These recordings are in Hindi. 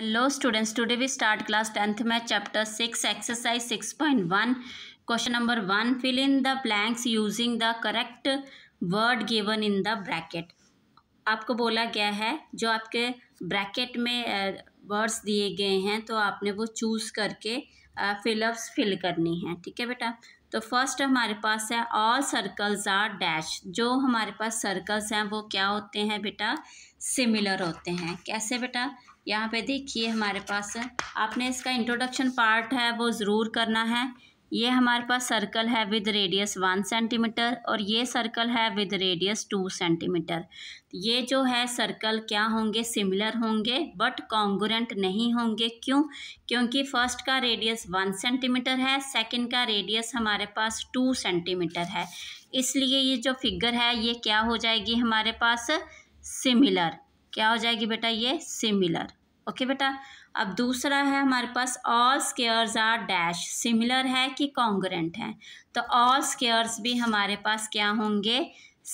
Hello students today we start class tenth math chapter six exercise six point one question number one fill in the blanks using the correct word given in the bracket आपको बोला गया है जो आपके ब्रैकेट में वर्ड्स दिए गए हैं तो आपने वो चूज़ करके फिलअप्स फिल करनी है ठीक है बेटा तो फर्स्ट हमारे पास है ऑल सर्कल्स आर डैश जो हमारे पास सर्कल्स हैं वो क्या होते हैं बेटा सिमिलर होते हैं कैसे बेटा यहाँ पे देखिए हमारे पास आपने इसका इंट्रोडक्शन पार्ट है वो ज़रूर करना है ये हमारे पास सर्कल है विद रेडियस वन सेंटीमीटर और ये सर्कल है विद रेडियस टू सेंटीमीटर ये जो है सर्कल क्या होंगे सिमिलर होंगे बट कॉन्गोरेंट नहीं होंगे क्यों क्योंकि फर्स्ट का रेडियस वन सेंटीमीटर है सेकंड का रेडियस हमारे पास टू सेंटीमीटर है इसलिए ये जो फिगर है ये क्या हो जाएगी हमारे पास सिमिलर क्या हो जाएगी बेटा ये सिमिलर ओके बेटा अब दूसरा है हमारे पास all squares are dash similar है कि कॉन्ग्रेंट है तो ऑल स्केयर्स भी हमारे पास क्या होंगे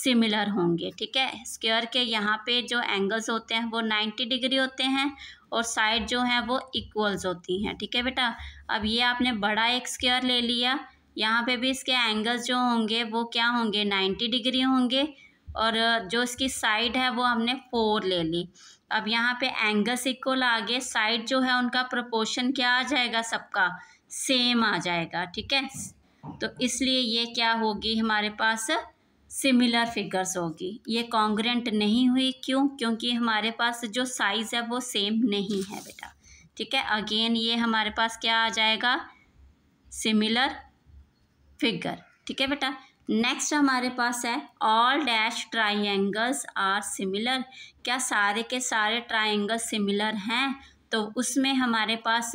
सिमिलर होंगे ठीक है स्केयर के यहाँ पे जो एंगल्स होते हैं वो नाइन्टी डिग्री होते हैं और साइड जो है वो इक्वल्स होती हैं ठीक है बेटा अब ये आपने बड़ा एक स्केयर ले लिया यहाँ पे भी इसके एंगल्स जो होंगे वो क्या होंगे नाइन्टी डिग्री होंगे और जो इसकी साइड है वो हमने फोर ले ली अब यहाँ पे एंगल्स इक्वल आगे साइड जो है उनका प्रपोर्शन क्या आ जाएगा सबका सेम आ जाएगा ठीक है तो इसलिए ये क्या होगी हमारे पास सिमिलर फिगर्स होगी ये कॉन्ग्रेंट नहीं हुई क्यों क्योंकि हमारे पास जो साइज़ है वो सेम नहीं है बेटा ठीक है अगेन ये हमारे पास क्या आ जाएगा सिमिलर फिगर ठीक है बेटा नेक्स्ट हमारे पास है all dash triangles are similar क्या सारे के सारे ट्राइंगल सिमिलर हैं तो उसमें हमारे पास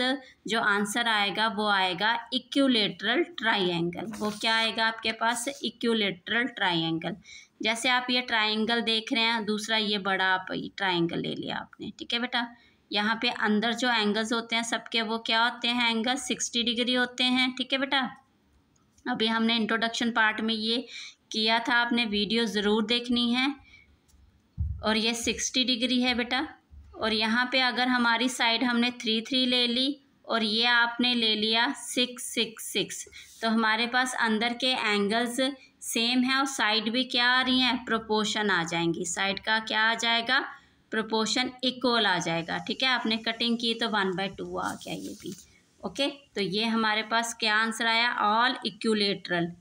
जो आंसर आएगा वो आएगा इक्यूलेटरल ट्राइंगल वो क्या आएगा आपके पास इक्यूलेटरल ट्राइंगल जैसे आप ये ट्राइंगल देख रहे हैं दूसरा ये बड़ा आप ट्राइंगल ले लिया आपने ठीक है बेटा यहाँ पे अंदर जो एंगल्स होते हैं सबके वो क्या होते हैं एंगल सिक्सटी डिग्री होते हैं ठीक है बेटा अभी हमने इंट्रोडक्शन पार्ट में ये किया था आपने वीडियो ज़रूर देखनी है और ये सिक्सटी डिग्री है बेटा और यहाँ पे अगर हमारी साइड हमने थ्री थ्री ले ली और ये आपने ले लिया सिक्स सिक्स सिक्स तो हमारे पास अंदर के एंगल्स सेम है और साइड भी क्या आ रही हैं प्रोपोर्शन आ जाएंगी साइड का क्या आ जाएगा प्रोपोर्शन इक्वल आ जाएगा ठीक है आपने कटिंग की तो वन बाई टू आ गया ये भी ओके तो ये हमारे पास क्या आंसर आया all equilateral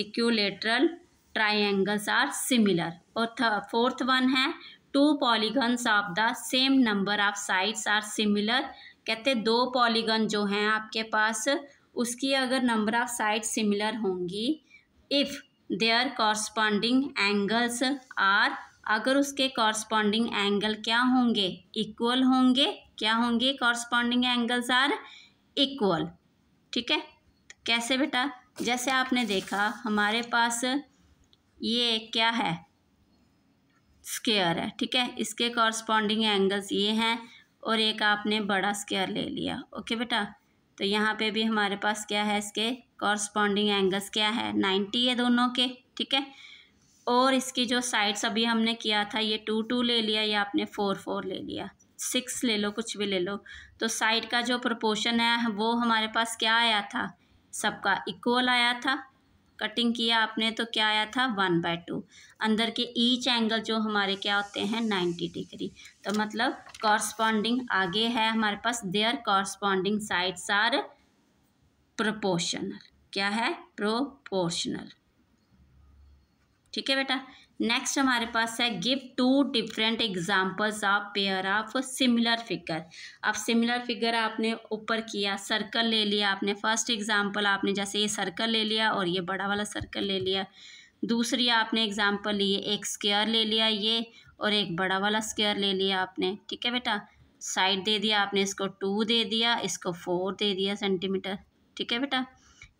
equilateral triangles are similar और फोर्थ वन है two polygons of the same number of sides are similar कहते दो पॉलीगन जो हैं आपके पास उसकी अगर नंबर ऑफ साइड सिमिलर होंगी if their corresponding angles are अगर उसके कॉरस्पॉन्डिंग एंगल क्या होंगे इक्वल होंगे क्या होंगे कॉरस्पॉन्डिंग एंगल्स आर इक्वल ठीक है कैसे बेटा जैसे आपने देखा हमारे पास ये क्या है स्केयर है ठीक है इसके कॉरस्पॉन्डिंग एंगल्स ये हैं और एक आपने बड़ा स्केयर ले लिया ओके बेटा तो यहाँ पे भी हमारे पास क्या है इसके कॉरस्पॉन्डिंग एंगल्स क्या है नाइन्टी है दोनों के ठीक है और इसकी जो साइड्स अभी हमने किया था ये टू टू ले लिया या आपने फ़ोर फोर ले लिया सिक्स ले लो कुछ भी ले लो तो साइड का जो प्रोपोर्शन है वो हमारे पास क्या आया था सबका इक्वल आया था कटिंग किया आपने तो क्या आया था वन बाय टू अंदर के ईच एंगल जो हमारे क्या होते हैं नाइन्टी डिग्री तो मतलब कॉरस्पॉन्डिंग आगे है हमारे पास their corresponding sides are proportional क्या है प्रोपोर्शनल ठीक है बेटा नेक्स्ट हमारे पास है give two different examples of pair of similar figure अब सिमिलर फिगर आपने ऊपर किया सर्कल ले लिया आपने फर्स्ट एग्जांपल आपने जैसे ये सर्कल ले लिया और ये बड़ा वाला सर्कल ले लिया दूसरी आपने एग्जांपल लिए एक स्क्वायर ले लिया ये और एक बड़ा वाला स्क्वायर ले लिया आपने ठीक है बेटा साइड दे दिया आपने इसको टू दे दिया इसको फोर दे दिया सेंटीमीटर ठीक है बेटा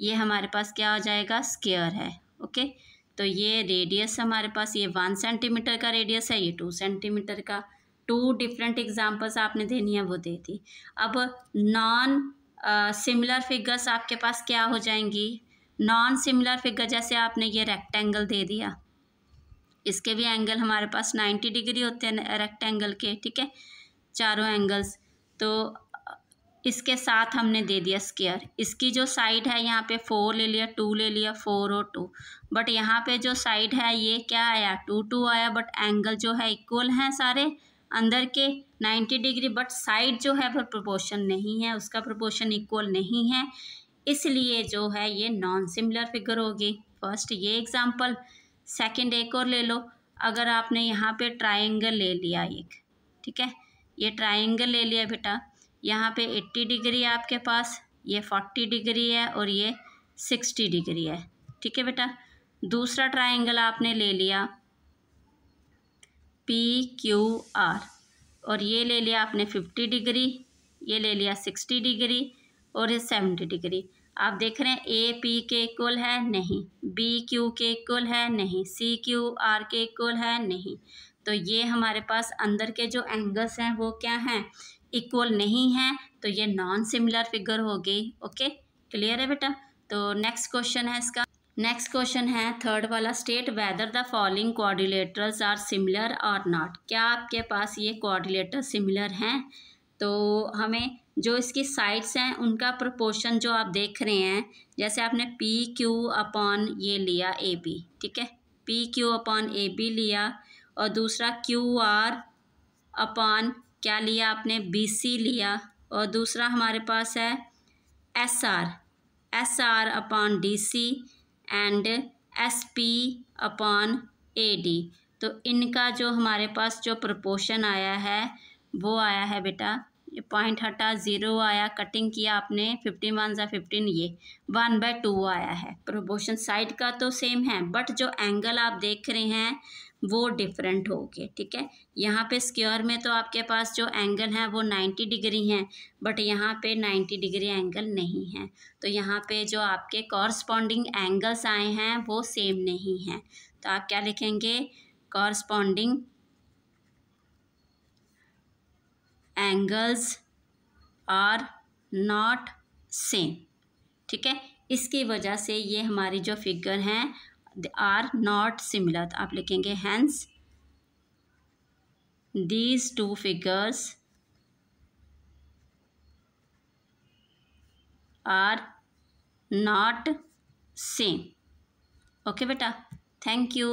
ये हमारे पास क्या हो जाएगा स्क्वायर है ओके okay? तो ये रेडियस हमारे पास ये वन सेंटीमीटर का रेडियस है ये टू सेंटीमीटर का टू डिफरेंट एग्जांपल्स आपने देनी है वो दे दी अब नॉन सिमिलर फिगर्स आपके पास क्या हो जाएंगी नॉन सिमिलर फिगर जैसे आपने ये रेक्टेंगल दे दिया इसके भी एंगल हमारे पास नाइन्टी डिग्री होते हैं रेक्टेंगल के ठीक है चारों एंगल्स तो इसके साथ हमने दे दिया स्केयर इसकी जो साइड है यहाँ पे फोर ले लिया टू ले लिया फोर और टू बट यहाँ पे जो साइड है ये क्या आया टू टू आया बट एंगल जो है इक्वल हैं सारे अंदर के नाइन्टी डिग्री बट साइड जो है वो प्रोपोर्शन नहीं है उसका प्रोपोर्शन इक्वल नहीं है इसलिए जो है ये नॉन सिमिलर फिगर होगी फर्स्ट ये एग्जाम्पल सेकेंड एक और ले लो अगर आपने यहाँ पे ट्राइंगल ले लिया एक ठीक है ये ट्राइंगल ले लिया बेटा यहाँ पे 80 डिग्री है आपके पास ये 40 डिग्री है और ये 60 डिग्री है ठीक है बेटा दूसरा ट्राइंगल आपने ले लिया पी क्यू आर और ये ले लिया आपने 50 डिग्री ये ले लिया 60 डिग्री और ये 70 डिग्री आप देख रहे हैं ए पी के इक्वल है नहीं बी क्यू के इक्वल है नहीं सी क्यू आर के इक्वल है नहीं तो ये हमारे पास अंदर के जो एंगल्स हैं वो क्या हैं इक्वल नहीं है तो ये नॉन सिमिलर फिगर हो गई ओके क्लियर है बेटा तो नेक्स्ट क्वेश्चन है इसका नेक्स्ट क्वेश्चन है थर्ड वाला state whether the following coordinators are similar और नॉट क्या आपके पास ये कोऑर्डिनेटर सिमिलर हैं तो हमें जो इसकी साइड्स हैं उनका प्रपोर्शन जो आप देख रहे हैं जैसे आपने पी क्यू अपॉन ये लिया ए बी ठीक है P Q upon A B लिया और दूसरा क्यू आर अपॉन क्या लिया आपने सी लिया और दूसरा हमारे पास है S R S R upon D C and S P upon A D तो इनका जो हमारे पास जो प्रपोशन आया है वो आया है बेटा पॉइंट हटा ज़ीरो आया कटिंग किया आपने फिफ्टीन वन या फिफ्टीन ये वन बाई टू आया है प्रपोशन साइड का तो सेम है बट जो एंगल आप देख रहे हैं वो डिफरेंट गए ठीक है यहाँ पे स्क्योर में तो आपके पास जो एंगल हैं वो नाइन्टी डिग्री हैं बट यहाँ पे नाइन्टी डिग्री एंगल नहीं है तो यहाँ पे जो आपके कॉरस्पॉन्डिंग एंगल्स आए हैं वो सेम नहीं हैं तो आप क्या लिखेंगे corresponding angles are not same ठीक है इसकी वजह से ये हमारी जो फिगर हैं दे आर नॉट सिमिलर तो आप लिखेंगे hence these two figures are not same okay बेटा थैंक यू